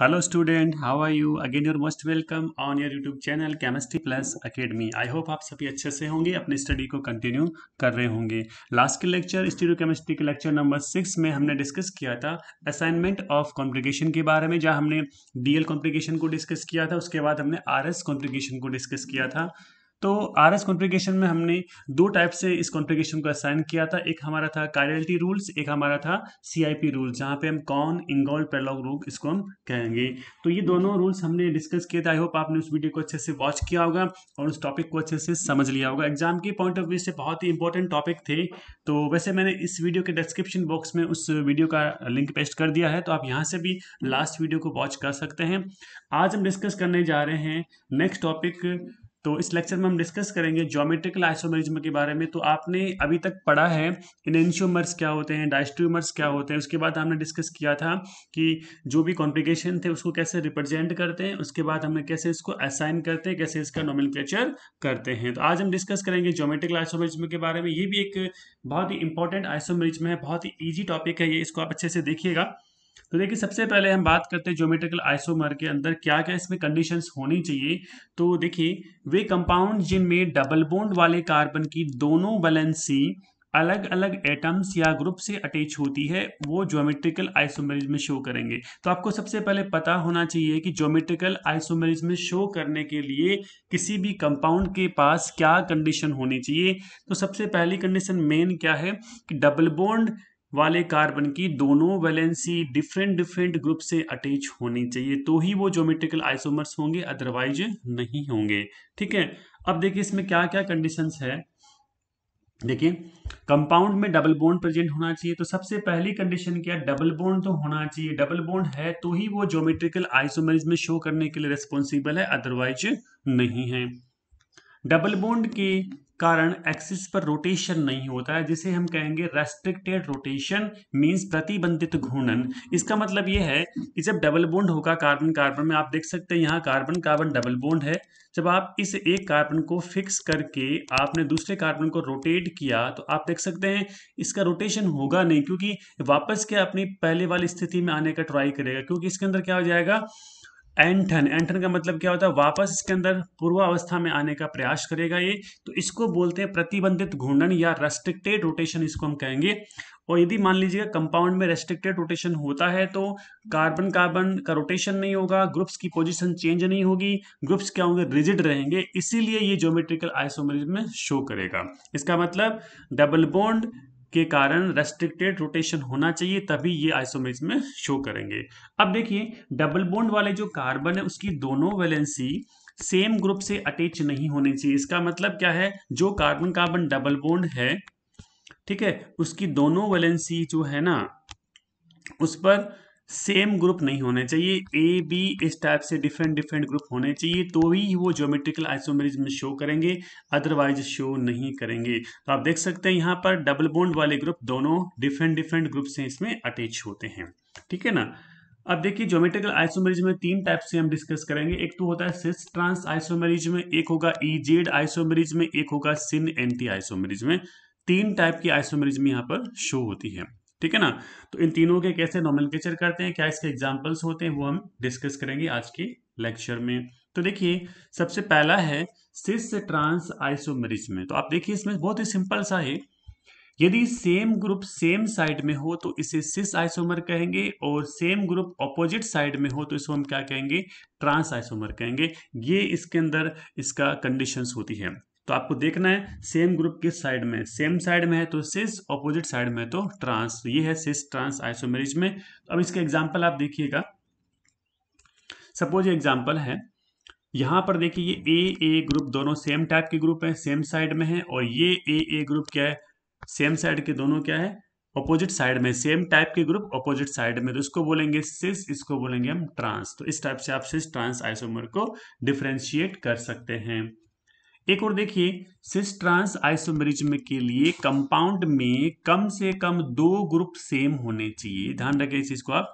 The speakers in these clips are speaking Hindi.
hello student how are you again your most welcome on your YouTube channel chemistry plus academy I hope आप सभी अच्छे से होंगे अपनी स्टडी को कंटिन्यू कर रहे होंगे लास्ट के लेक्चर स्टीरियो केमिस्ट्री के लेक्चर नंबर सिक्स में हमने डिस्कस किया था असाइनमेंट ऑफ कॉम्प्लिकेशन के बारे में जहाँ हमने डी एल कॉम्प्लिकेशन को डिस्कस किया था उसके बाद हमने आर एस कॉम्प्लिकेशन को डिस्कस किया था तो आर एस कॉन्ट्रीगेशन में हमने दो टाइप से इस कॉन्ट्रीगेशन को असाइन किया था एक हमारा था कायरलिटी रूल्स एक हमारा था सी आई पी रूल्स जहाँ पे हम कॉन इंगोल पेलॉग रूल इसको हम कहेंगे तो ये दोनों रूल्स हमने डिस्कस किए थे आई होप आपने उस वीडियो को अच्छे से वॉच किया होगा और उस टॉपिक को अच्छे से समझ लिया होगा एग्जाम के पॉइंट ऑफ व्यू से बहुत ही इंपॉर्टेंट टॉपिक थे तो वैसे मैंने इस वीडियो के डिस्क्रिप्शन बॉक्स में उस वीडियो का लिंक पेस्ट कर दिया है तो आप यहाँ से भी लास्ट वीडियो को वॉच कर सकते हैं आज हम डिस्कस करने जा रहे हैं नेक्स्ट टॉपिक तो इस लेक्चर में हम डिस्कस करेंगे ज्योमेट्रिकल आइसोमरिज्म के बारे में तो आपने अभी तक पढ़ा है इनेंशियोमर्स क्या होते हैं डाइस्ट्रीमर्स क्या होते हैं उसके बाद हमने डिस्कस किया था कि जो भी कॉम्प्लिकेशन थे उसको कैसे रिप्रेजेंट करते हैं उसके बाद हमने कैसे इसको असाइन करते हैं कैसे इसका नॉमिन करते हैं तो आज हम डिस्कस करेंगे ज्योमेट्रिकल आइसोमरिज्म के बारे में ये भी एक बहुत ही इंपॉर्टेंट आइसोमरिज्म है बहुत ही ईजी टॉपिक है ये इसको आप अच्छे से देखिएगा तो देखिए सबसे पहले हम बात करते हैं ज्योमेट्रिकल आइसोमर के अंदर क्या क्या इसमें कंडीशन होनी चाहिए तो देखिए वे कंपाउंड जिनमें डबल बोन्ड वाले कार्बन की दोनों बैलेंसी अलग अलग एटम्स या ग्रुप से अटैच होती है वो ज्योमेट्रिकल आइसोमेरिज में शो करेंगे तो आपको सबसे पहले पता होना चाहिए कि ज्योमेट्रिकल आइसोमेरिज में शो करने के लिए किसी भी कंपाउंड के पास क्या कंडीशन होनी चाहिए तो सबसे पहली कंडीशन मेन क्या है कि डबल बोंड वाले कार्बन की दोनों वैलेंसी डिफरेंट डिफरेंट ग्रुप से अटैच होनी चाहिए तो ही वो ज्योमेट्रिकल आइसोमर्स होंगे अदरवाइज नहीं होंगे ठीक है अब देखिए इसमें क्या क्या कंडीशंस है देखिए कंपाउंड में डबल बोन्ड प्रेजेंट होना चाहिए तो सबसे पहली कंडीशन क्या डबल बोन्ड तो होना चाहिए डबल बोन्ड है तो ही वो ज्योमेट्रिकल आइसोमर्स में शो करने के लिए रेस्पॉन्सिबल है अदरवाइज नहीं है डबल बोन्ड के कारण एक्सिस पर रोटेशन नहीं होता है जिसे हम कहेंगे रेस्ट्रिक्टेड रोटेशन मींस प्रतिबंधित घूर्णन इसका मतलब यह है कि जब डबल बोन्ड होगा कार्बन कार्बन में आप देख सकते हैं यहाँ कार्बन कार्बन डबल बोन्ड है जब आप इस एक कार्बन को फिक्स करके आपने दूसरे कार्बन को रोटेट किया तो आप देख सकते हैं इसका रोटेशन होगा नहीं क्योंकि वापस के अपनी पहले वाली स्थिति में आने का ट्राई करेगा क्योंकि इसके अंदर क्या हो जाएगा एंठन एंठन का मतलब क्या होता है वापस इसके अंदर पूर्वावस्था में आने का प्रयास करेगा ये तो इसको बोलते हैं प्रतिबंधित घूर्णन या रेस्ट्रिक्टेड रोटेशन इसको हम कहेंगे और यदि मान लीजिएगा कंपाउंड में रेस्ट्रिक्टेड रोटेशन होता है तो कार्बन कार्बन का रोटेशन नहीं होगा ग्रुप्स की पोजिशन चेंज नहीं होगी ग्रुप्स क्या होंगे रिजिड रहेंगे इसीलिए ये ज्योमेट्रिकल आइसोमरिज्म में शो करेगा इसका मतलब डबल बॉन्ड के कारण रेस्ट्रिक्टेड रोटेशन होना चाहिए तभी ये आइसोमेज में शो करेंगे अब देखिए डबल बोन्ड वाले जो कार्बन है उसकी दोनों वैलेंसी सेम ग्रुप से अटैच नहीं होनी चाहिए इसका मतलब क्या है जो कार्बन कार्बन डबल बोन्ड है ठीक है उसकी दोनों वैलेंसी जो है ना उस पर सेम ग्रुप नहीं होने चाहिए ए बी इस टाइप से डिफरेंट डिफरेंट ग्रुप होने चाहिए तो ही वो ज्योमेट्रिकल आइसोमेरिज में शो करेंगे अदरवाइज शो नहीं करेंगे तो आप देख सकते हैं यहाँ पर डबल बोन्ड वाले ग्रुप दोनों डिफरेंट डिफरेंट ग्रुप से इसमें अटैच होते हैं ठीक है ना अब देखिए ज्योमेट्रिकल आइसोमेरिज में तीन टाइप से हम डिस्कस करेंगे एक तो होता है सिस ट्रांस आइसोमेरिज में एक होगा ई जेड आइसोमेरिज में एक होगा सिन एंटी आइसोमेरिज में तीन टाइप की आइसोमेरिज में यहाँ पर शो होती है ठीक है ना तो इन तीनों के कैसे नॉमलकेचर करते हैं क्या इसके एग्जाम्पल्स होते हैं वो हम डिस्कस करेंगे आज के लेक्चर में तो देखिए सबसे पहला है सिस ट्रांस आइसोमरिज में तो आप देखिए इसमें बहुत ही सिंपल सा है यदि सेम ग्रुप सेम साइड में हो तो इसे सिस आइसोमर कहेंगे और सेम ग्रुप ऑपोजिट साइड में हो तो इसको हम क्या कहेंगे ट्रांस आइसोमर कहेंगे ये इसके अंदर इसका कंडीशंस होती है तो आपको देखना है सेम ग्रुप किस साइड में सेम साइड में है तो सिस ऑपोजिट साइड में तो ट्रांस तो ये है सिस ट्रांस आइसोमेरिज में तो अब इसका एग्जाम्पल आप देखिएगा सपोज ये एग्जाम्पल है यहां पर देखिए ये ए ए ग्रुप दोनों सेम टाइप के ग्रुप है सेम साइड में है और ये ए ए ग्रुप क्या है सेम साइड के दोनों क्या है अपोजिट साइड में सेम टाइप के ग्रुप अपोजिट साइड में तो इसको बोलेंगे सिस इसको बोलेंगे हम ट्रांस तो इस टाइप से आप सिस ट्रांस आइसोमर को डिफ्रेंशिएट कर सकते हैं एक और देखिए सिस ट्रांस आइसोमेरिज्म के लिए कंपाउंड में कम से कम दो ग्रुप सेम होने चाहिए ध्यान रखें इस चीज़ को आप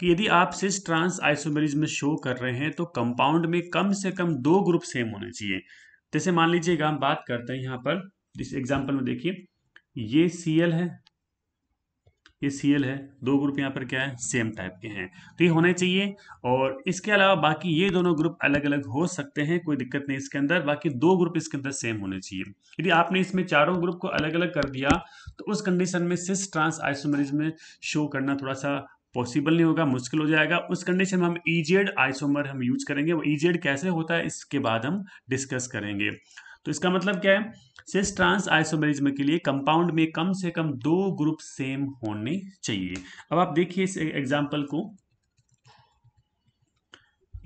कि यदि आप सिस ट्रांस आइसोमेरिज्म शो कर रहे हैं तो कंपाउंड में कम से कम दो ग्रुप सेम होने चाहिए जैसे मान लीजिएगा हम बात करते हैं यहां पर इस एग्जाम्पल में देखिए ये सी है ये सी है दो ग्रुप यहाँ पर क्या है सेम टाइप के हैं तो ये होने चाहिए और इसके अलावा बाकी ये दोनों ग्रुप अलग अलग हो सकते हैं कोई दिक्कत नहीं इसके अंदर बाकी दो ग्रुप इसके अंदर सेम होने चाहिए यदि आपने इसमें चारों ग्रुप को अलग अलग कर दिया तो उस कंडीशन में सिस ट्रांस आइसोमरीज में शो करना थोड़ा सा पॉसिबल नहीं होगा मुश्किल हो जाएगा उस कंडीशन में हम ईजेड e आइसोमर हम यूज करेंगे वो ईजेड e कैसे होता है इसके बाद हम डिस्कस करेंगे तो इसका मतलब क्या है सिस ट्रांस आइसोमेरिज्म के लिए कंपाउंड में कम से कम दो ग्रुप सेम होने चाहिए अब आप देखिए इस एग्जाम्पल को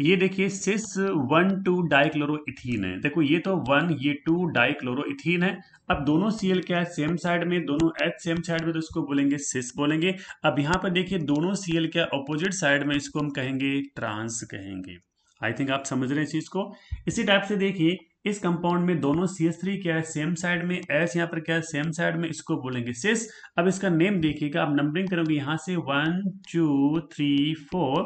ये देखिए cis one two dichloroethene है देखो ये तो वन ये टू डाइक्लोरो इथीन है अब दोनों सीएल क्या है सेम साइड में दोनों एच सेम साइड में तो इसको बोलेंगे सिस बोलेंगे अब यहां पर देखिए दोनों सीएल क्या अपोजिट साइड में इसको हम कहेंगे ट्रांस कहेंगे आई थिंक आप समझ रहे हैं इस चीज को इसी टाइप से देखिए इस कंपाउंड में दोनों सी एस थ्री क्या है सेम साइड में एस यहाँ पर क्या है सेम साइड में इसको बोलेंगे सिस अब इसका नेम देखिएगा आप नंबरिंग करोगे यहाँ से वन टू थ्री फोर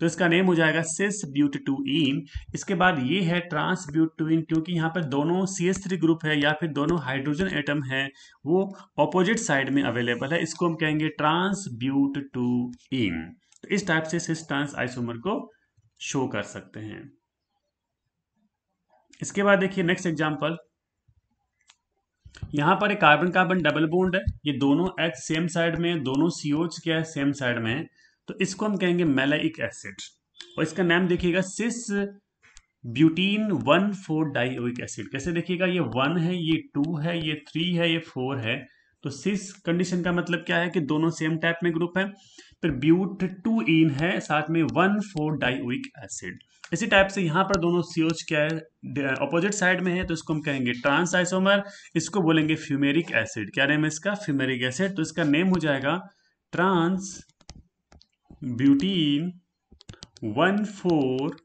तो इसका नेम हो जाएगा सिस ब्यूट टू इन इसके बाद ये है ट्रांस ब्यूट टू इन क्योंकि यहाँ पर दोनों सी एस थ्री ग्रुप है या फिर दोनों हाइड्रोजन एटम है वो ऑपोजिट साइड में अवेलेबल है इसको हम कहेंगे ट्रांस ब्यूट टू इन तो इस टाइप से सिस ट्रांस आइसोमर को शो कर सकते हैं इसके बाद देखिए नेक्स्ट एग्जाम्पल यहां पर एक कार्बन कार्बन डबल बोन्ड है ये दोनों एच सेम साइड में दोनों सीओ क्या है सेम साइड में है तो इसको हम कहेंगे मेलाइक एसिड और इसका नाम देखिएगा cis butene one four dioic acid कैसे देखिएगा ये वन है ये टू है ये थ्री है ये फोर है तो सिस कंडीशन का मतलब क्या है कि दोनों सेम टाइप में ग्रुप है फिर ब्यूट टू इन है साथ में वन फोर डाइओइक एसिड इसी टाइप से यहाँ पर दोनों सीओच क्या है अपोजिट साइड में है तो इसको हम कहेंगे ट्रांस आइसोमर इसको बोलेंगे फ्यूमेरिक एसिड क्या नेम है इसका फ्यूमेरिक एसिड तो इसका नेम हो जाएगा trans butene one four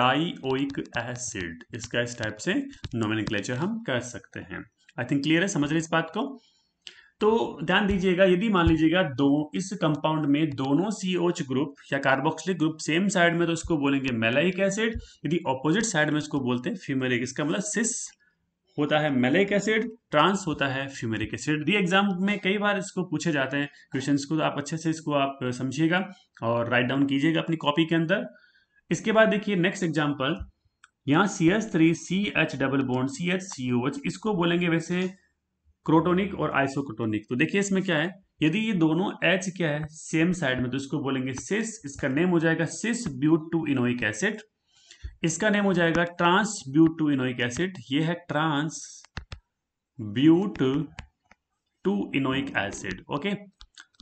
dioic acid इसका इस टाइप से नोमेनक्लेचर हम कर सकते हैं आई थिंक क्लियर है समझ रहे इस बात को तो ध्यान दीजिएगा यदि मान लीजिएगा दो इस कंपाउंड में दोनों सीओच ग्रुप या कार्बोक्सिलिक ग्रुप सेम साइड में तो इसको बोलेंगे मेलाइक एसिड यदि ऑपोजिट साइड में इसको बोलते हैं फ्यूमेरिक इसका मतलब सिस होता है मेलाइक एसिड ट्रांस होता है फ्यूमेरिक एसिड दी एग्जाम में कई बार इसको पूछे जाते हैं क्वेश्चन को तो आप अच्छे से इसको आप समझिएगा और राइट डाउन कीजिएगा अपनी कॉपी के अंदर इसके बाद देखिए नेक्स्ट एग्जाम्पल यहाँ C H three C H double bond C H C O H इसको बोलेंगे वैसे क्रोटोनिक और आइसोक्रोटोनिक तो देखिए इसमें क्या है यदि ये दोनों एच क्या है सेम साइड में तो इसको बोलेंगे सिस इसका नेम हो जाएगा cis but two enoic acid इसका नेम हो जाएगा trans but two enoic acid ये है trans but two enoic acid okay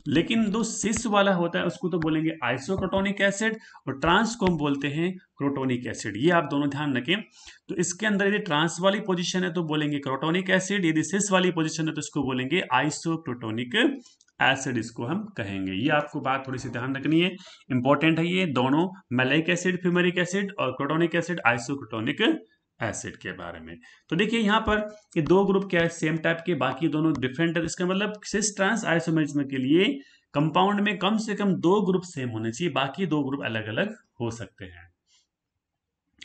लेकिन जो सिस वाला होता है उसको तो बोलेंगे आइसोक्रोटोनिक एसिड और ट्रांस को हम बोलते हैं क्रोटोनिक एसिड ये आप दोनों ध्यान रखें तो इसके अंदर यदि ट्रांस वाली पोजीशन है तो बोलेंगे क्रोटोनिक एसिड यदि सिस वाली पोजीशन है तो इसको बोलेंगे आइसोक्रोटोनिक एसिड इसको हम कहेंगे ये आपको बात थोड़ी सी ध्यान रखनी है इंपॉर्टेंट है ये दोनों मेलाइक एसिड फ्यूमेरिक एसिड और क्रोटोनिक एसिड आइसोक्रोटोनिक एसिड के बारे में तो देखिए यहां पर ये दो ग्रुप क्या है सेम टाइप के बाकी दोनों डिफरेंट है तो इसका मतलब सिस ट्रांस आइसोमेरिज्म के लिए कंपाउंड में कम से कम दो ग्रुप सेम होने चाहिए बाकी दो ग्रुप अलग अलग हो सकते हैं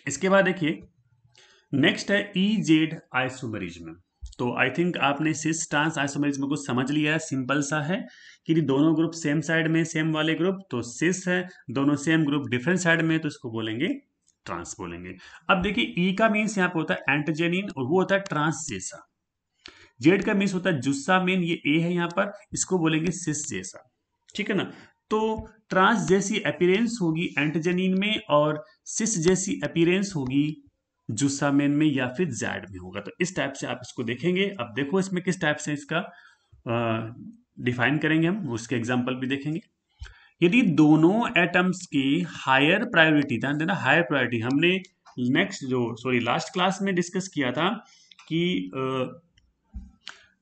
इसके बाद देखिए नेक्स्ट है ई जेड आइसोमेरिज्म तो आई थिंक आपने सिस ट्रांस आइसोमेरिज्म को समझ लिया है सिंपल सा है कि दोनों ग्रुप सेम साइड में सेम वाले ग्रुप तो सिस है दोनों सेम ग्रुप डिफरेंट साइड में तो इसको बोलेंगे ट्रांस बोलेंगे अब देखिए ई e का मीन्स यहाँ पे होता है एंटीजेनिन और वो होता है ट्रांस जैसा जेड का मीन्स होता है जुस्सा मेन ये ए है यहाँ पर इसको बोलेंगे सिस जैसा ठीक है ना तो ट्रांस जैसी अपीरेंस होगी एंटीजेनिन में और सिस जैसी अपीरेंस होगी जुस्सा मेन में या फिर जैड में होगा तो इस टाइप से आप इसको देखेंगे अब देखो इसमें किस टाइप से इसका डिफाइन करेंगे हम उसके एग्जाम्पल भी देखेंगे यदि दोनों एटम्स की हायर प्रायोरिटी ध्यान देना हायर प्रायोरिटी हमने नेक्स्ट जो सॉरी लास्ट क्लास में डिस्कस किया था कि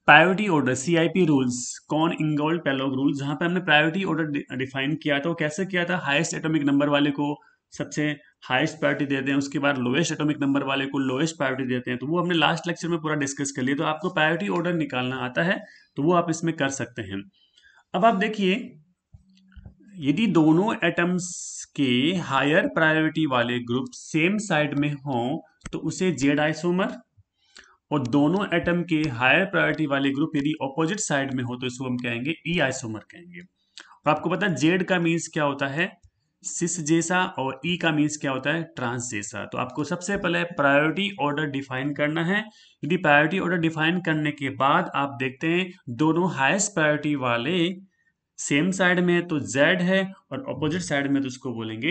प्रायोरिटी ऑर्डर सीआईपी रूल्स कौन इंगोल्ड पेलॉग रूल जहां पे हमने प्रायोरिटी ऑर्डर डिफाइन किया था वो कैसे किया था हाईएस्ट एटॉमिक नंबर वाले को सबसे हाईएस्ट प्रायोरिटी देते हैं उसके बाद लोएस्ट एटॉमिक नंबर वाले को लोएस्ट प्रायोरिटी देते हैं तो वो हमने लास्ट लेक्चर में पूरा डिस्कस कर लिया तो आपको प्रायोरिटी ऑर्डर निकालना आता है तो वो आप इसमें कर सकते हैं अब आप देखिए यदि दोनों एटम्स के हायर प्रायोरिटी वाले ग्रुप सेम साइड में हो तो उसे जेड आइसोमर और दोनों एटम के हायर प्रायोरिटी वाले ग्रुप यदि ऑपोजिट साइड में हो तो इसको हम कहेंगे ई e आइसोमर कहेंगे और आपको पता है जेड का मीन्स क्या होता है सिस जैसा और ई e का मीन्स क्या होता है ट्रांस जैसा तो आपको सबसे पहले प्रायोरिटी ऑर्डर डिफाइन करना है यदि प्रायोरिटी ऑर्डर डिफाइन करने के बाद आप देखते हैं दोनों हाइस्ट प्रायोरिटी वाले सेम साइड में है तो जेड है और अपोजिट साइड में तो उसको बोलेंगे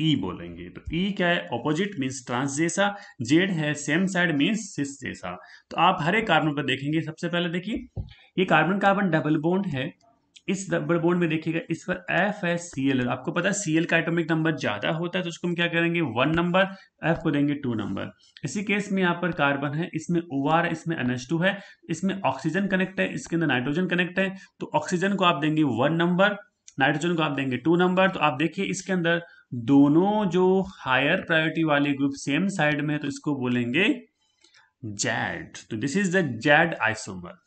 ई e बोलेंगे तो ई e क्या है ऑपोजिट मीन्स ट्रांस जैसा जेड है सेम साइड मीन्स सिस जैसा तो आप हरे कार्बन पर देखेंगे सबसे पहले देखिए ये कार्बन कार्बन डबल बोन्ड है इस डबल बोर्ड में देखिएगा इस पर एफ है सी एल आपको पता है सी एल का एटॉमिक नंबर ज्यादा होता है तो उसको हम क्या करेंगे वन नंबर एफ को देंगे टू नंबर इसी केस में यहाँ पर कार्बन है इसमें ओ आर है इसमें एन टू है इसमें ऑक्सीजन कनेक्ट है इसके अंदर नाइट्रोजन कनेक्ट है तो ऑक्सीजन को आप देंगे वन नंबर नाइट्रोजन को आप देंगे टू नंबर तो आप देखिए इसके अंदर दोनों जो हायर प्रायोरिटी वाले ग्रुप सेम साइड में है तो इसको बोलेंगे जेड तो this is the Z isomer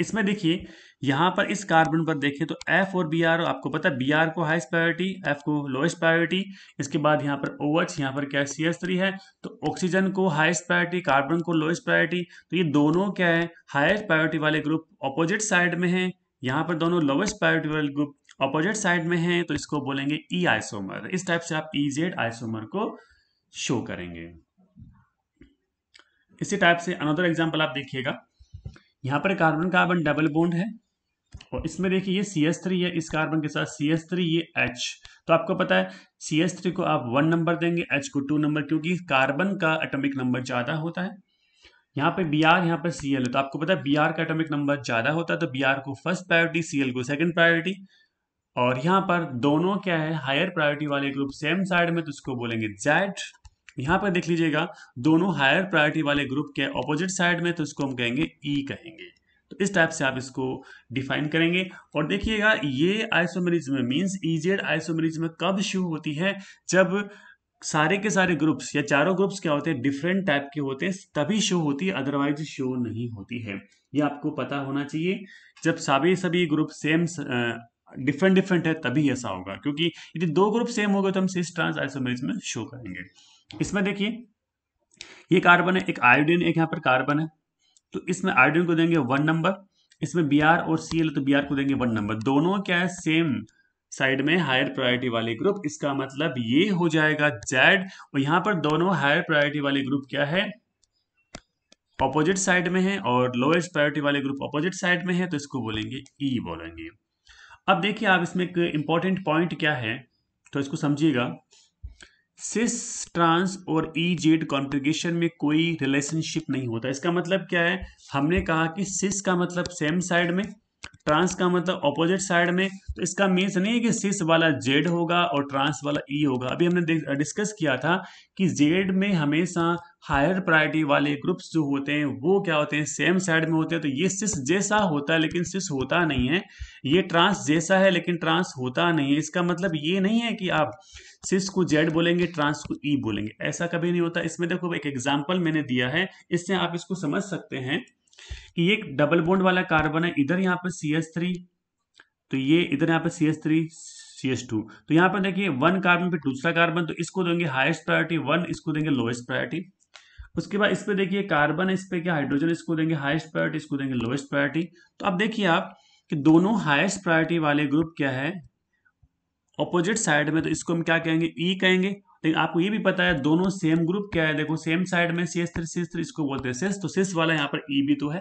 इसमें देखिए यहां पर इस कार्बन पर देखें तो एफ और बी आर आपको पता है बी आर को हाइस्ट प्रायोरिटी एफ को लोएस्ट प्रायोरिटी इसके बाद यहां पर ओ OH, यहां पर क्या सी एस थ्री है तो ऑक्सीजन को हाइस्ट प्रायोरिटी कार्बन को लोएस्ट प्रायोरिटी तो ये दोनों क्या है हाइस्ट प्रायोरिटी वाले ग्रुप अपोजिट साइड में है यहां पर दोनों लोएस्ट प्रायोरिटी वाले ग्रुप अपोजिट साइड में है तो इसको बोलेंगे ई e आइसोमर इस टाइप से आप ई जेड आइसोमर को शो करेंगे इसी टाइप से अनदर एग्जाम्पल आप देखिएगा यहां पर कार्बन कार्बन डबल बोन्ड है और इसमें देखिए ये सी एस थ्री है इस कार्बन के साथ सी एस थ्री ये एच तो आपको पता है सी एस थ्री को आप वन नंबर देंगे एच को टू नंबर क्योंकि कार्बन का एटॉमिक नंबर ज़्यादा होता है यहाँ पे बी आर यहाँ पर सी एल है तो आपको पता है बी आर का एटॉमिक नंबर ज़्यादा होता है तो बी आर को फर्स्ट प्रायोरिटी सी एल को सेकेंड प्रायोरिटी और यहाँ पर दोनों क्या है हायर प्रायोरिटी वाले ग्रुप सेम साइड में तो उसको बोलेंगे जेड यहाँ पर देख लीजिएगा दोनों हायर प्रायोरिटी वाले ग्रुप के ऑपोजिट साइड में तो उसको हम कहेंगे ई e कहेंगे तो इस टाइप से आप इसको डिफाइन करेंगे और देखिएगा ये में मीन्स ईजेड में कब शुरू होती है जब सारे के सारे ग्रुप्स या चारों ग्रुप्स क्या होते हैं डिफरेंट टाइप के होते हैं तभी शो होती है अदरवाइज शो नहीं होती है ये आपको पता होना चाहिए जब सभी सभी ग्रुप सेम डिफरेंट डिफरेंट है तभी ऐसा होगा क्योंकि यदि दो ग्रुप सेम हो गए तो हम सिस ट्रांस आइसोमेरिज में शो करेंगे इसमें देखिए ये कार्बन है एक आयोडीन एक यहाँ पर कार्बन है तो इसमें आयोडीन को देंगे वन नंबर इसमें बी आर और सी तो बी को देंगे वन नंबर दोनों क्या है सेम साइड में हायर प्रायोरिटी वाले ग्रुप इसका मतलब ये हो जाएगा जेड और यहां पर दोनों हायर प्रायोरिटी वाले ग्रुप क्या है ऑपोजिट साइड में है और लोएस्ट प्रायोरिटी वाले ग्रुप ऑपोजिट साइड में है तो इसको बोलेंगे ई e बोलेंगे अब देखिए आप इसमें एक इंपॉर्टेंट पॉइंट क्या है तो इसको समझिएगा सिस ट्रांस और ई जेड कॉन्फ़िगरेशन में कोई रिलेशनशिप नहीं होता इसका मतलब क्या है हमने कहा कि सिस का मतलब सेम साइड में ट्रांस का मतलब ऑपोजिट साइड में तो इसका मीन्स नहीं है कि सिस वाला जेड होगा और ट्रांस वाला ई e होगा अभी हमने डिस्कस किया था कि जेड में हमेशा हायर प्रायोरिटी वाले ग्रुप्स जो होते हैं वो क्या होते हैं सेम साइड में होते हैं तो ये सिस जैसा होता है लेकिन सिस होता नहीं है ये ट्रांस जैसा है लेकिन ट्रांस होता नहीं है इसका मतलब ये नहीं है कि आप सिस को जेड बोलेंगे ट्रांस को ई e बोलेंगे ऐसा कभी नहीं होता इसमें देखो एक एग्जाम्पल मैंने दिया है इससे आप इसको समझ सकते हैं कि ये डबल बोन्ड वाला कार्बन है इधर यहाँ पर सी एस थ्री तो ये इधर यहाँ पर C S three C S two तो यहां पर देखिए वन कार्बन पे दूसरा कार्बन तो इसको देंगे हाईएस्ट प्रायोरिटी वन इसको देंगे लोएस्ट प्रायोरिटी उसके बाद इस पर देखिए कार्बन है इस पर क्या हाइड्रोजन इसको देंगे हाइस्ट प्रायोरिटी इसको देंगे लोएस्ट प्रायोरिटी तो आप देखिए आप कि दोनों हाइस्ट प्रायोरिटी वाले ग्रुप क्या है अपोजिट साइड में तो इसको हम क्या कहेंगे ई e कहेंगे लेकिन आपको ये भी पता है दोनों सेम ग्रुप क्या है देखो सेम साइड में एस थ्री सीएस थ्री इसको बोलते हैं सिस तो सिस वाला यहाँ पर ई e भी तो है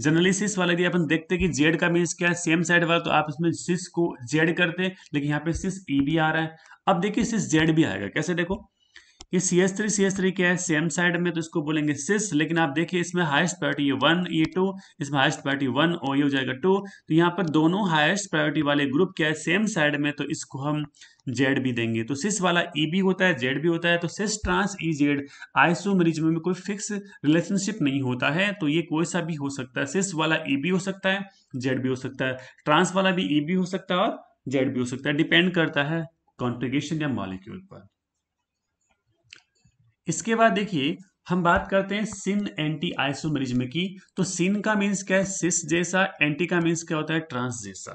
जनरली सिस वाला यदि अपन देखते कि जेड का मीन्स क्या है सेम साइड वाला तो आप इसमें सिस को जेड करते लेकिन यहाँ पे सिस ई e भी आ रहा है अब देखिए सिस जेड भी आएगा कैसे देखो ये C S three C S three क्या है सेम साइड में तो इसको बोलेंगे सिस लेकिन आप देखिए इसमें हाईएस्ट प्रायोरिटी ये वन ये टू इसमें हाईएस्ट प्रायोरिटी वन और ये हो जाएगा टू तो यहाँ पर दोनों हाईएस्ट प्रायोरिटी वाले ग्रुप क्या है सेम साइड में तो इसको हम जेड भी देंगे तो सिस वाला ई e भी होता है जेड भी होता है तो cis trans E Z isomerism में कोई फिक्स रिलेशनशिप नहीं होता है तो ये कोई सा भी हो सकता है सिस वाला ई e भी हो सकता है जेड भी हो सकता है ट्रांस वाला भी ई e भी हो सकता है और जेड भी हो सकता है डिपेंड करता है कॉन्ट्रिगेशन या मॉलिक्यूल पर इसके बाद देखिए हम बात करते हैं सिन एंटी आइसोमरिज्म की तो सिन का मीन्स क्या है सिस जैसा एंटी का मीन्स क्या होता है ट्रांस जैसा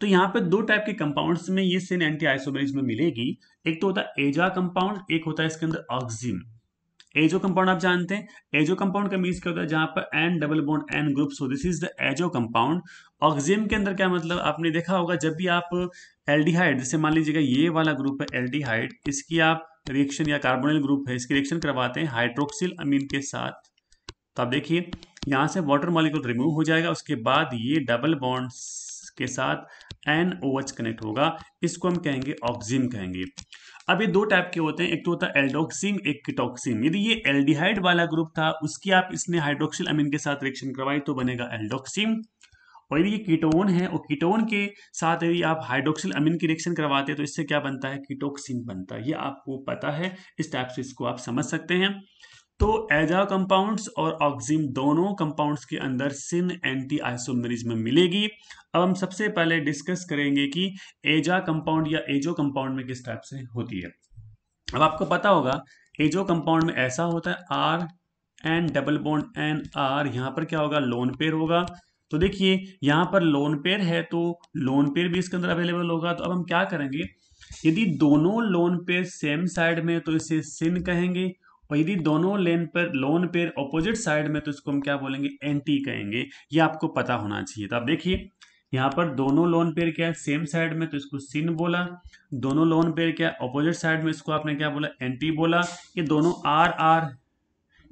तो यहाँ पे दो टाइप के कंपाउंड्स में ये सिन एंटी में मिलेगी एक तो होता है एजा कंपाउंड एक होता है इसके अंदर ऑक्सिम एजो कंपाउंड आप जानते हैं एजो कंपाउंड का मीन्स क्या होता है जहां पर N double bond N group so this is the azo compound oxime के अंदर क्या मतलब आपने देखा होगा जब भी आप एल्डिहाइड जैसे मान लीजिएगा ये वाला ग्रुप है एल्डिहाइड इसकी आप रिएक्शन या कार्बोनिल ग्रुप है इसकी रिएक्शन करवाते हैं हाइड्रोक्सिल अमीन के साथ तो आप देखिए यहाँ से वाटर मॉलिक्यूल रिमूव हो जाएगा उसके बाद ये डबल बॉन्ड के साथ एन ओ एच कनेक्ट होगा इसको हम कहेंगे ऑक्सिम कहेंगे अब ये दो टाइप के होते हैं एक तो होता है एल्डोक्सिम एक किटोक्सिम यदि ये एल्डिहाइड वाला ग्रुप था उसकी आप इसने हाइड्रोक्सिल अमीन के साथ रिएक्शन करवाई तो बनेगा एल्डोक्सिम और यदि ये कीटोन है और कीटोन के साथ यदि आप हाइड्रोक्सिल अमीन की रिएक्शन करवाते हैं तो इससे क्या बनता है कीटोक्सिन बनता है ये आपको पता है इस टाइप से इसको आप समझ सकते हैं तो एजा कंपाउंड्स और ऑक्जिम दोनों कंपाउंड्स के अंदर सिन एंटी आइसोमरीज में मिलेगी अब हम सबसे पहले डिस्कस करेंगे कि एजा कंपाउंड या एजो कंपाउंड में किस टाइप से होती है अब आपको पता होगा एजो कंपाउंड में ऐसा होता है R N double bond N R यहाँ पर क्या होगा लोन पेयर होगा तो देखिए यहाँ पर लोन पेयर है तो लोन पेयर भी इसके अंदर अवेलेबल होगा तो अब हम क्या करेंगे यदि दोनों लोन पेयर सेम साइड में तो इसे सिन कहेंगे और यदि दोनों लेन पर लोन पेयर ऑपोजिट साइड में तो इसको हम क्या बोलेंगे एंटी कहेंगे ये आपको पता होना चाहिए तो आप देखिए यहाँ पर दोनों लोन पेयर क्या है सेम साइड में तो इसको सिन बोला दोनों लोन पेयर क्या ऑपोजिट साइड में इसको आपने क्या बोला एंटी बोला ये दोनों आर आर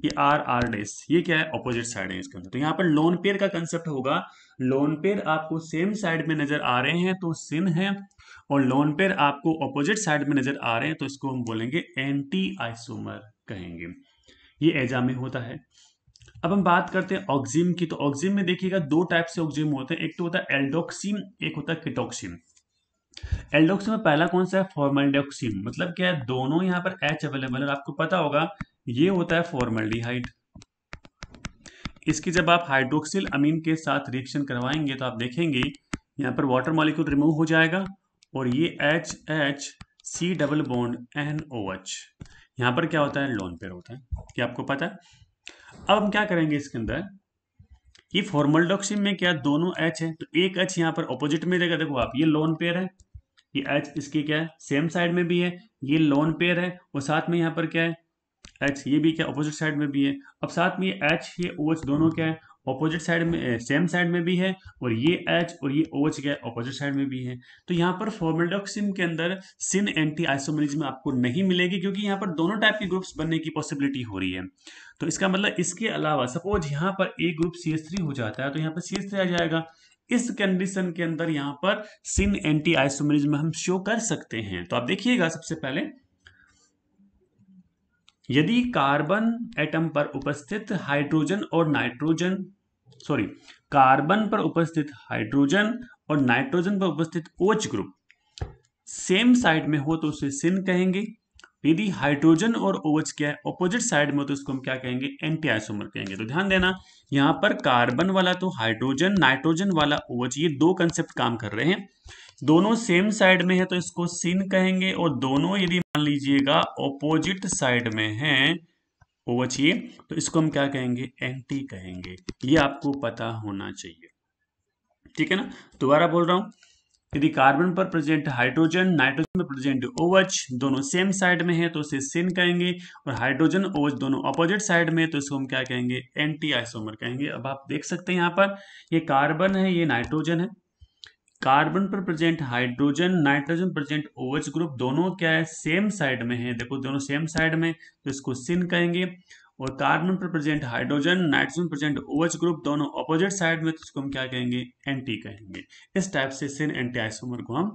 ये आर आर डेस ये क्या है ऑपोजिट साइड है इसका तो यहाँ पर लोन पेयर का कंसेप्ट होगा लोन पेयर आपको सेम साइड में नजर आ रहे हैं तो सिन है और लोन पेयर आपको ऑपोजिट साइड में नजर आ रहे हैं तो इसको हम बोलेंगे एंटी आइसोमर कहेंगे ये एजा में होता है अब हम बात करते हैं ऑक्जिम की तो ऑक्जिम में देखिएगा दो टाइप से ऑक्जिम होते हैं एक तो होता है एल्डोक्सिम एक होता है किटोक्सिम एल्डोक्सिम में पहला कौन सा है फॉर्मलडोक्सिम मतलब क्या है दोनों यहाँ पर एच अवेलेबल है आपको पता होगा ये होता है फॉर्मल्डिहाइड इसकी जब आप हाइड्रोक्सिल अमीन के साथ रिएक्शन करवाएंगे तो आप देखेंगे यहाँ पर वाटर मॉलिक्यूल रिमूव हो जाएगा और ये H H C double bond N O H यहाँ पर क्या होता है लोन पेयर होता है क्या आपको पता है अब हम क्या करेंगे इसके अंदर ये फॉर्मलडोक्सिन में क्या दोनों एच है तो एक एच यहाँ पर ऑपोजिट में देगा देखो आप ये लोन पेयर है ये एच इसके क्या है सेम साइड में भी है ये लोन पेयर है और साथ में यहाँ पर क्या है एच ये भी क्या अपोजिट साइड में भी है अब साथ में एच ये ओ OH दोनों क्या है अपोजिट साइड में सेम eh, साइड में भी है और ये एच और ये ओ OH क्या है अपोजिट साइड में भी है तो यहाँ पर फॉर्मेडोक्सिम के अंदर सिन एंटी में आपको नहीं मिलेगी क्योंकि यहाँ पर दोनों टाइप के ग्रुप्स बनने की पॉसिबिलिटी हो रही है तो इसका मतलब इसके अलावा सपोज यहाँ पर एक ग्रुप सी हो जाता है तो यहाँ पर सी आ जाएगा इस कंडीशन के अंदर यहाँ पर सिन एंटी में हम शो कर सकते हैं तो आप देखिएगा सबसे पहले यदि कार्बन एटम पर उपस्थित हाइड्रोजन और नाइट्रोजन सॉरी कार्बन पर उपस्थित हाइड्रोजन और नाइट्रोजन पर उपस्थित ओच ग्रुप सेम साइड में हो तो उसे सिन कहेंगे यदि हाइड्रोजन और ओवच क्या है ऑपोजिट साइड में हो तो उसको हम क्या कहेंगे एंटी आइसोमर कहेंगे तो ध्यान देना यहां पर कार्बन वाला तो हाइड्रोजन नाइट्रोजन वाला ओवच ये दो कंसेप्ट काम कर रहे हैं दोनों सेम साइड में है तो इसको सिन कहेंगे और दोनों यदि मान लीजिएगा ऑपोजिट साइड में हैं ओवचिए तो इसको हम क्या कहेंगे एंटी कहेंगे ये आपको पता होना चाहिए ठीक है ना दोबारा बोल रहा हूं यदि कार्बन पर प्रेजेंट हाइड्रोजन नाइट्रोजन पर प्रेजेंट ओवच दोनों सेम साइड में है तो इसे सिन कहेंगे और हाइड्रोजन ओवच दोनों अपोजिट साइड में है तो इसको हम क्या कहेंगे एंटी आइसोमर कहेंगे अब आप देख सकते हैं यहां पर ये कार्बन है ये नाइट्रोजन है कार्बन पर present hydrogen nitrogen present O H group दोनों क्या है सेम साइड में है देखो दोनों सेम साइड में तो इसको सिन कहेंगे और कार्बन पर present hydrogen nitrogen present O H group दोनों अपोजिट साइड में तो इसको हम क्या कहेंगे एंटी कहेंगे इस टाइप से सिन एंटी आइसोमर को हम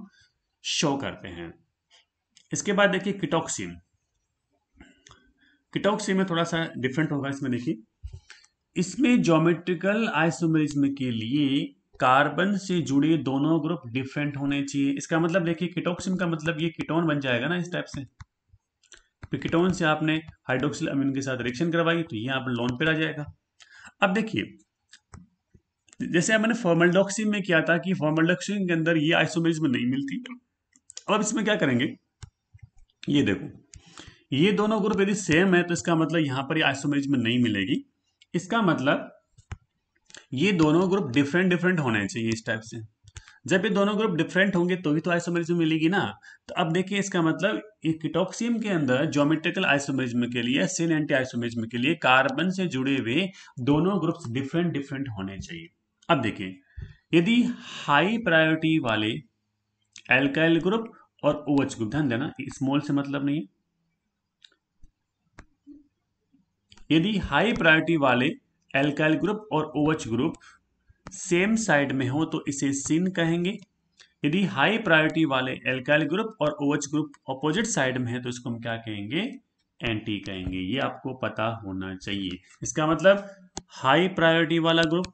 शो करते हैं इसके बाद देखिए किटोक्सिन किटोक्सिन में थोड़ा सा डिफरेंट होगा इसमें देखिए इसमें जोमेट्रिकल आइसोमरिज्म के लिए कार्बन से जुड़े दोनों ग्रुप डिफरेंट होने चाहिए इसका मतलब देखिए किटोक्सिन का मतलब ये किटोन बन जाएगा ना इस टाइप से फिर तो से आपने हाइड्रोक्सिल अमीन के साथ रिएक्शन करवाई तो ये आप लोन पर आ जाएगा अब देखिए जैसे मैंने फॉर्मलडोक्सिन में किया था कि फॉर्मलडोक्सिन के अंदर ये आइसोमेरिज में नहीं मिलती अब इसमें क्या करेंगे ये देखो ये दोनों ग्रुप यदि सेम है तो इसका मतलब यहां पर आइसोमेरिज में नहीं मिलेगी इसका मतलब ये दोनों ग्रुप डिफरेंट डिफरेंट होने चाहिए इस टाइप से जब ये दोनों ग्रुप डिफरेंट होंगे तो ही तो आइसोमेरिज्म मिलेगी ना तो अब देखिए इसका मतलब किटोक्सियम के अंदर ज्योमेट्रिकल आइसोमेरिज्म के लिए सिन एंटी आइसोमेरिज्म के लिए कार्बन से जुड़े हुए दोनों ग्रुप्स डिफरेंट डिफरेंट होने चाहिए अब देखिए यदि हाई प्रायोरिटी वाले एल्काइल ग्रुप और ओ OH ग्रुप ध्यान देना स्मॉल से मतलब नहीं है यदि हाई प्रायोरिटी वाले एल्काइल ग्रुप और ओएच ग्रुप सेम साइड में हो तो इसे सिन कहेंगे यदि हाई प्रायोरिटी वाले एल्काइल ग्रुप और ओएच ग्रुप अपोजिट साइड में है तो इसको हम क्या कहेंगे एंटी कहेंगे ये आपको पता होना चाहिए इसका मतलब हाई प्रायोरिटी वाला ग्रुप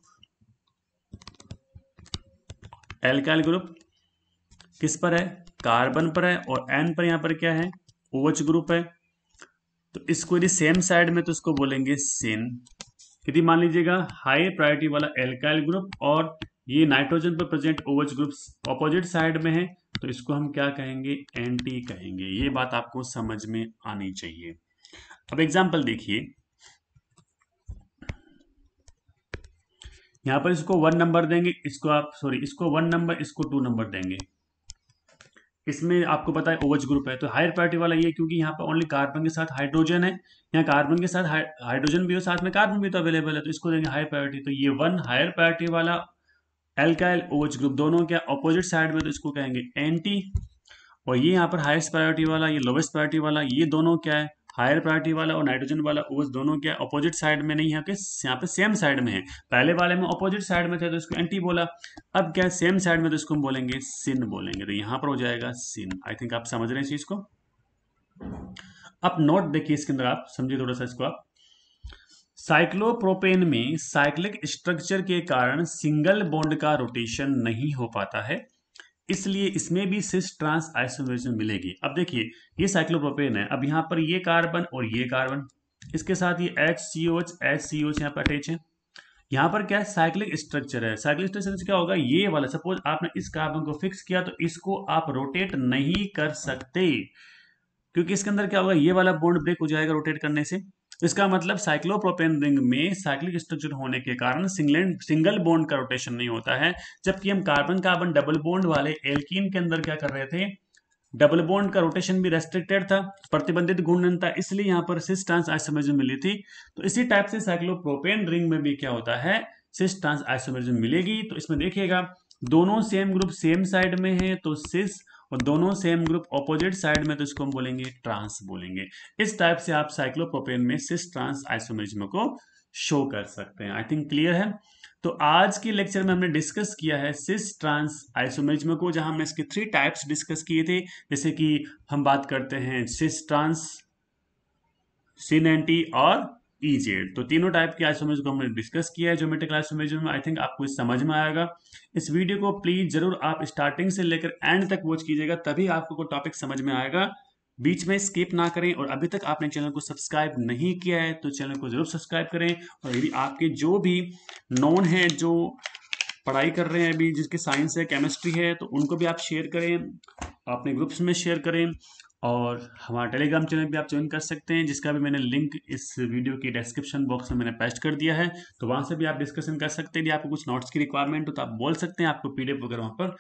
एल्काइल ग्रुप किस पर है कार्बन पर है और एन पर यहां पर क्या है ओएच ग्रुप है तो इसको यदि सेम साइड में तो इसको बोलेंगे सिन यदि मान लीजिएगा हाई प्रायोरिटी वाला एल्काइल ग्रुप और ये नाइट्रोजन पर present O H groups opposite side में है तो इसको हम क्या कहेंगे एंटी कहेंगे ये बात आपको समझ में आनी चाहिए अब एग्जाम्पल देखिए यहां पर इसको वन नंबर देंगे इसको आप सॉरी इसको वन नंबर इसको टू नंबर देंगे इसमें आपको पता है ओवच ग्रुप है तो हायर प्रायोरिटी वाला ये क्योंकि यहाँ पर ओनली कार्बन के साथ हाइड्रोजन है यहाँ कार्बन के साथ हाइड्रोजन भी हो साथ में कार्बन भी तो अवेलेबल है तो इसको देंगे हायर प्रायोरिटी तो ये वन हायर प्रायोरिटी वाला एल्काइल ओवच ग्रुप दोनों के अपोजिट साइड में तो इसको कहेंगे एंटी और ये यहाँ पर हाइस्ट प्रायोरिटी वाला ये लोवेस्ट प्रायोरिटी वाला ये दोनों क्या है हायर प्रायोरिटी वाला और नाइट्रोजन वाला वो दोनों क्या अपोजिट साइड में नहीं है कि यहाँ पे सेम साइड में है पहले वाले में अपोजिट साइड में थे तो इसको एंटी बोला अब क्या सेम साइड में तो इसको हम बोलेंगे सिन बोलेंगे तो यहां पर हो जाएगा सिन आई थिंक आप समझ रहे हैं चीज को अब नोट देखिए इसके अंदर आप समझिए थोड़ा सा इसको आप साइक्लोप्रोपेन में साइक्लिक स्ट्रक्चर के कारण सिंगल बॉन्ड का रोटेशन नहीं हो पाता है इसलिए इसमें भी सिस ट्रांस आइसोलेशन मिलेगी अब देखिए ये साइक्लोप्रोपेन है अब यहाँ पर ये कार्बन और ये कार्बन इसके साथ ये H C O H H C O यहाँ पर अटैच है यहाँ पर क्या है साइक्लिक स्ट्रक्चर है साइक्लिक स्ट्रक्चर क्या होगा ये वाला सपोज आपने इस कार्बन को फिक्स किया तो इसको आप रोटेट नहीं कर सकते क्योंकि इसके अंदर क्या होगा ये वाला बॉन्ड ब्रेक हो जाएगा रोटेट करने से तो इसका मतलब साइक्लोप्रोपेन रिंग में साइक्लिक स्ट्रक्चर होने के कारण सिंगलैंड सिंगल बॉन्ड का रोटेशन नहीं होता है जबकि हम कार्बन कार्बन डबल बॉन्ड वाले एल्कीन के अंदर क्या कर रहे थे डबल बॉन्ड का रोटेशन भी रेस्ट्रिक्टेड था प्रतिबंधित घूर्णन था इसलिए यहाँ पर सिस्टांस ट्रांस आइसोमेरिज्म मिली थी तो इसी टाइप से साइक्लोप्रोपेन रिंग में भी क्या होता है सिस्टांस ट्रांस आइसोमेरिज्म मिलेगी तो इसमें देखिएगा दोनों सेम ग्रुप सेम साइड में है तो सिस और दोनों सेम ग्रुप ऑपोजिट साइड में तो इसको हम बोलेंगे ट्रांस बोलेंगे इस टाइप से आप साइक्लोप्रोपेन में सिस ट्रांस आइसोमेरिज्म को शो कर सकते हैं आई थिंक क्लियर है तो आज के लेक्चर में हमने डिस्कस किया है सिस ट्रांस आइसोमेरिज्म को जहां हमने इसके थ्री टाइप्स डिस्कस किए थे जैसे कि हम बात करते हैं सिस ट्रांस सिन एंटी और ई जेड तो तीनों टाइप के आइसोमेज को हमने डिस्कस किया है ज्योमेट्रिक आइसोमेज में आई थिंक आपको समझ में आएगा इस वीडियो को प्लीज जरूर आप स्टार्टिंग से लेकर एंड तक वॉच कीजिएगा तभी आपको टॉपिक समझ में आएगा बीच में स्किप ना करें और अभी तक आपने चैनल को सब्सक्राइब नहीं किया है तो चैनल को जरूर सब्सक्राइब करें और यदि आपके जो भी नॉन है जो पढ़ाई कर रहे हैं अभी जिसके साइंस है केमिस्ट्री है तो उनको भी आप शेयर करें अपने ग्रुप्स में शेयर करें और हमारा टेलीग्राम चैनल भी आप ज्वाइन कर सकते हैं जिसका भी मैंने लिंक इस वीडियो की डिस्क्रिप्शन बॉक्स में मैंने पेस्ट कर दिया है तो वहाँ से भी आप डिस्कशन कर सकते हैं यदि आपको कुछ नोट्स की रिक्वायरमेंट हो तो आप बोल सकते हैं आपको पीडीएफ वगैरह वहाँ पर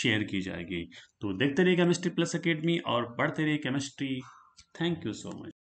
शेयर की जाएगी तो देखते रहिए केमिस्ट्री प्लस अकेडमी और पढ़ते रहिए chemistry thank you so much